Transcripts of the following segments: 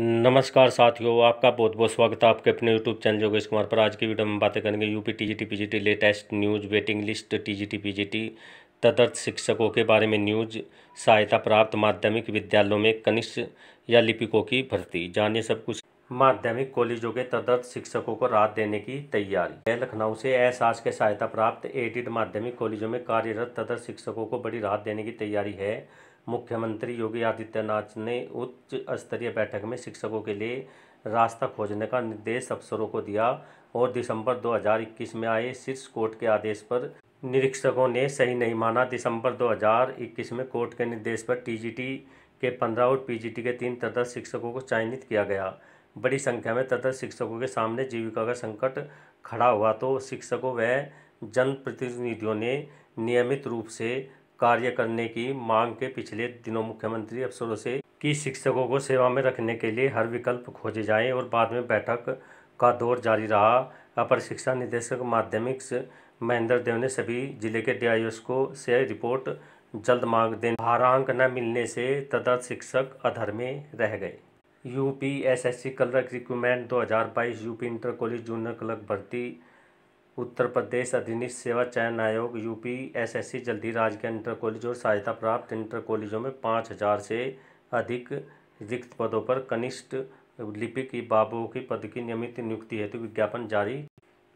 नमस्कार साथियों आपका बहुत बहुत स्वागत है आपके अपने यूट्यूब चैनल योगेश कुमार पर आज की वीडियो में बातें करेंगे UP TGT PGT latest news waiting list TGT PGT तदर्थ शिक्षकों के बारे में न्यूज सहायता प्राप्त माध्यमिक विद्यालयों में कनिष्ठ या लिपिकों की भर्ती जानिए सब कुछ माध्यमिक कॉलेजों के तदर्थ शिक्षकों को राहत देने की तैयारी लखनऊ से एहसास के सहायता प्राप्त एडिड माध्यमिक कॉलेजों में कार्यरत तदर्थ शिक्षकों को बड़ी राहत देने की तैयारी है मुख्यमंत्री योगी आदित्यनाथ ने उच्च स्तरीय बैठक में शिक्षकों के लिए रास्ता खोजने का निर्देश अफसरों को दिया और दिसंबर 2021 में आए शीर्ष कोर्ट के आदेश पर निरीक्षकों ने सही नहीं माना दिसंबर 2021 में कोर्ट के निर्देश पर टीजीटी के पंद्रह और पीजीटी के तीन तदस्थ शिक्षकों को चयनित किया गया बड़ी संख्या में तदस्थ शिक्षकों के सामने जीविका का संकट खड़ा हुआ तो शिक्षकों व जनप्रतिनिधियों ने नियमित रूप से कार्य करने की मांग के पिछले दिनों मुख्यमंत्री अफसरों से कि शिक्षकों को सेवा में रखने के लिए हर विकल्प खोजे जाएं और बाद में बैठक का दौर जारी रहा अपर शिक्षा निदेशक माध्यमिक महेंद्र देव ने सभी जिले के डी को से रिपोर्ट जल्द मांग दें भारांक न मिलने से तदर्थ शिक्षक अधर में रह गए यूपी एसएससी कलर रिक्रूटमेंट बाईस UP inter college junior clerk भर्ती उत्तर प्रदेश अधीनस्थ सेवा चयन आयोग यूपी सी जल्दी राजकीय इंटर कॉलेज और सहायता प्राप्त इंटर कॉलेजों में पाँच हज़ार से अधिक रिक्त पदों पर कनिष्ठ लिपिक बाबुओं की पद की नियमित नियुक्ति हेतु विज्ञापन जारी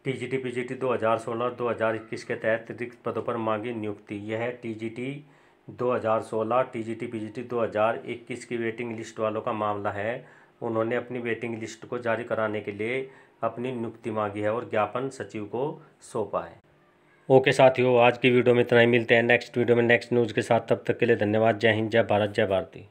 T T T G G P हज़ार सोलह दो और इक्कीस के तहत रिक्त पदों पर मांगी नियुक्ति यह T T T T G G दो हज़ार सोलह पी जी टी दो हज़ार इक्कीस की वेटिंग लिस्ट वालों का मामला है उन्होंने अपनी वेटिंग लिस्ट को जारी कराने के लिए अपनी नियुक्ति मांगी है और ज्ञापन सचिव को सौंपा है ओके साथियों आज की वीडियो में इतना ही मिलते हैं नेक्स्ट वीडियो में नेक्स्ट न्यूज़ के साथ तब तक के लिए धन्यवाद जय हिंद जय भारत जय भारती